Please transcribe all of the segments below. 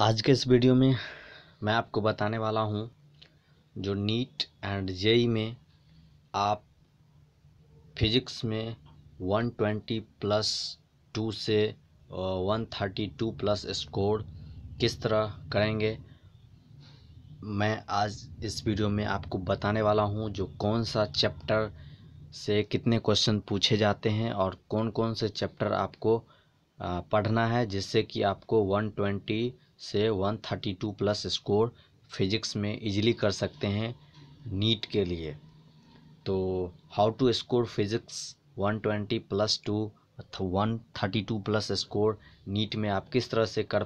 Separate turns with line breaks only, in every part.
आज के इस वीडियो में मैं आपको बताने वाला हूँ जो नीट एंड जेई में आप फिजिक्स में 120 प्लस टू से 132 प्लस स्कोर किस तरह करेंगे मैं आज इस वीडियो में आपको बताने वाला हूँ जो कौन सा चैप्टर से कितने क्वेश्चन पूछे जाते हैं और कौन कौन से चैप्टर आपको पढ़ना है जिससे कि आपको 120 से one thirty two plus score physics में इजीली कर सकते हैं नीट के लिए तो how to score physics one twenty plus to one thirty two plus score NEET में आप किस तरह से कर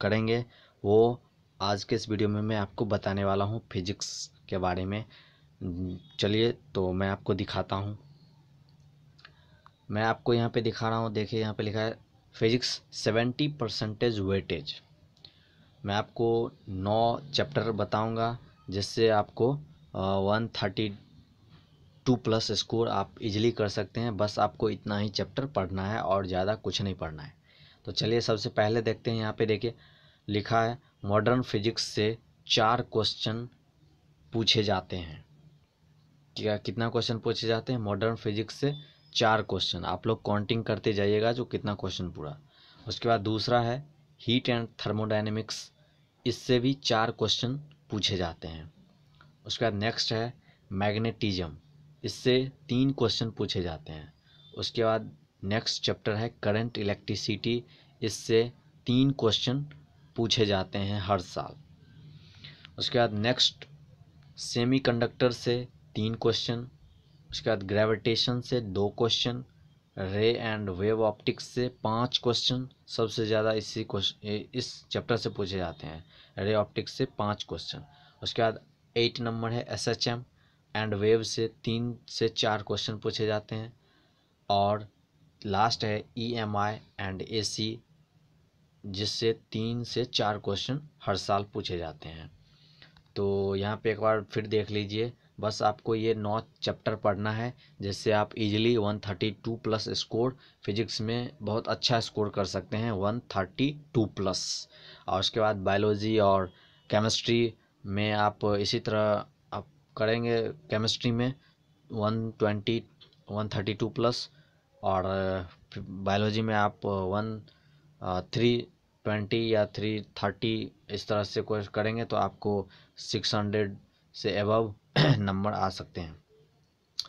करेंगे वो आज के इस वीडियो में मैं आपको बताने वाला हूँ फिजिक्स के बारे में चलिए तो मैं आपको दिखाता हूँ मैं आपको यहाँ पे दिखा रहा हूँ देखिए यहाँ पे लिखा है फिजिक्स सेवेंटी परसेंटेज वेटेज मैं आपको नौ चैप्टर बताऊंगा जिससे आपको one thirty two plus score आप इजीली कर सकते हैं बस आपको इतना ही चैप्टर पढ़ना है और ज़्यादा कुछ नहीं पढ़ना है तो चलिए सबसे पहले देखते हैं यहाँ पे देखिए लिखा है मॉडर्न फिजिक्स से चार क्वेश्चन पूछे जाते हैं क्या कितना क्वेश्चन पूछे जाते हैं मॉडर्न फिजिक्स से चार क्वेश्चन आप लोग काउंटिंग करते जाइएगा जो कितना क्वेश्चन पूरा उसके बाद दूसरा है हीट एंड थर्मोडाइनमिक्स इससे भी चार क्वेश्चन पूछे जाते हैं उसके बाद नेक्स्ट है मैग्नेटिज्म इससे तीन क्वेश्चन पूछे जाते हैं उसके बाद नेक्स्ट चैप्टर है करंट इलेक्ट्रिसिटी इससे तीन क्वेश्चन पूछे जाते हैं हर साल उसके बाद नेक्स्ट सेमीकंडक्टर से तीन क्वेश्चन उसके बाद ग्रेविटेशन से दो क्वेश्चन रे एंड वेव ऑप्टिक्स से पांच क्वेश्चन सबसे ज़्यादा इसी इस चैप्टर से पूछे जाते हैं रे ऑप्टिक्स से पांच क्वेश्चन उसके बाद एट नंबर है S H M and wave से तीन से चार क्वेश्चन पूछे जाते हैं और लास्ट है ई एम आई एंड ए सी जिससे तीन से चार क्वेश्चन हर साल पूछे जाते हैं तो यहाँ पे एक बार फिर देख लीजिए बस आपको ये नौ चैप्टर पढ़ना है जिससे आप इजीली 132 प्लस स्कोर फिजिक्स में बहुत अच्छा स्कोर कर सकते हैं 132 प्लस और उसके बाद बायोलॉजी और केमिस्ट्री में आप इसी तरह आप करेंगे केमिस्ट्री में 120 132 प्लस और बायोलॉजी में आप वन थ्री ट्वेंटी या थ्री थर्टी इस तरह से कोर्स करेंगे तो आपको सिक्स हंड्रेड से एबव नंबर आ सकते हैं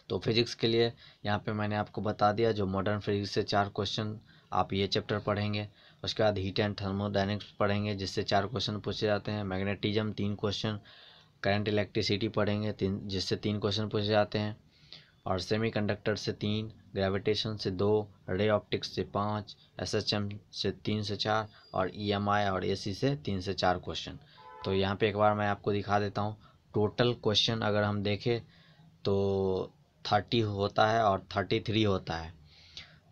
तो फिज़िक्स के लिए यहाँ पे मैंने आपको बता दिया जो मॉडर्न फिज़िक्स से चार क्वेश्चन आप ये चैप्टर पढ़ेंगे उसके बाद हीट एंड थर्मोडाइनिक्स पढ़ेंगे जिससे चार क्वेश्चन पूछे जाते हैं मैग्नेटिज्म तीन क्वेश्चन करंट इलेक्ट्रिसिटी पढ़ेंगे तीन जिससे तीन क्वेश्चन पूछे जाते हैं और कंडक्टर से तीन ग्रेविटेशन से दो रे ऑप्टिक्स से पाँच एम से तीन से चार और आई और सी से तीन से चार क्वेश्चन तो यहाँ पे एक बार मैं आपको दिखा देता हूँ टोटल क्वेश्चन अगर हम देखें तो थर्टी होता है और थर्टी थ्री होता है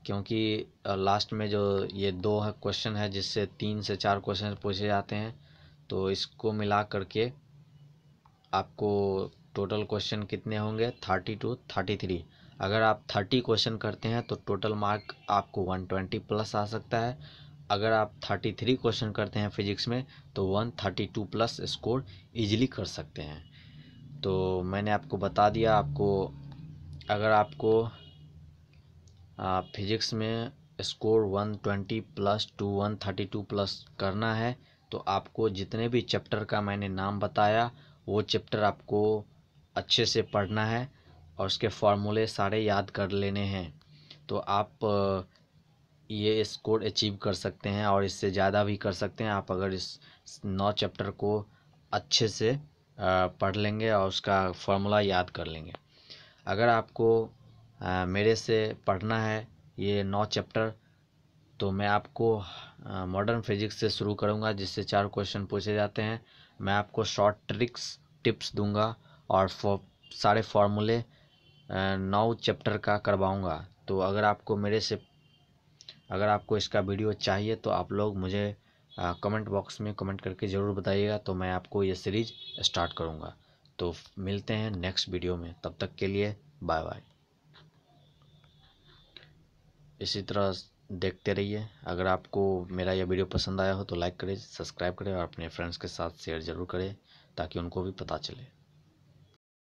क्योंकि लास्ट में जो ये दो है क्वेश्चन है जिससे तीन से चार क्वेश्चन पूछे जाते हैं तो इसको मिला करके आपको टोटल क्वेश्चन कितने होंगे थर्टी टू थर्टी थ्री अगर आप थर्टी क्वेश्चन करते हैं तो टोटल मार्क आपको वन ट्वेंटी प्लस आ सकता है अगर आप थर्टी थ्री क्वेश्चन करते हैं फिजिक्स में तो one thirty two plus score easily कर सकते हैं तो मैंने आपको बता दिया आपको अगर आपको फिजिक्स में score one twenty plus to one thirty two plus करना है तो आपको जितने भी चैप्टर का मैंने नाम बताया वो चैप्टर आपको अच्छे से पढ़ना है और उसके फॉर्मूले सारे याद कर लेने हैं तो आप ये स्कोर अचीव कर सकते हैं और इससे ज़्यादा भी कर सकते हैं आप अगर इस नौ चैप्टर को अच्छे से पढ़ लेंगे और उसका फॉर्मूला याद कर लेंगे अगर आपको मेरे से पढ़ना है ये नौ चैप्टर तो मैं आपको मॉडर्न फिजिक्स से शुरू करूँगा जिससे चार क्वेश्चन पूछे जाते हैं मैं आपको शॉर्ट ट्रिक्स टिप्स दूंगा और फो, सारे फॉर्मूले नौ चैप्टर का करवाऊंगा तो अगर आपको मेरे से अगर आपको इसका वीडियो चाहिए तो आप लोग मुझे कमेंट बॉक्स में कमेंट करके ज़रूर बताइएगा तो मैं आपको ये सीरीज़ स्टार्ट करूँगा तो मिलते हैं नेक्स्ट वीडियो में तब तक के लिए बाय बाय इसी तरह देखते रहिए अगर आपको मेरा यह वीडियो पसंद आया हो तो लाइक करें सब्सक्राइब करें और अपने फ्रेंड्स के साथ शेयर ज़रूर करें ताकि उनको भी पता चले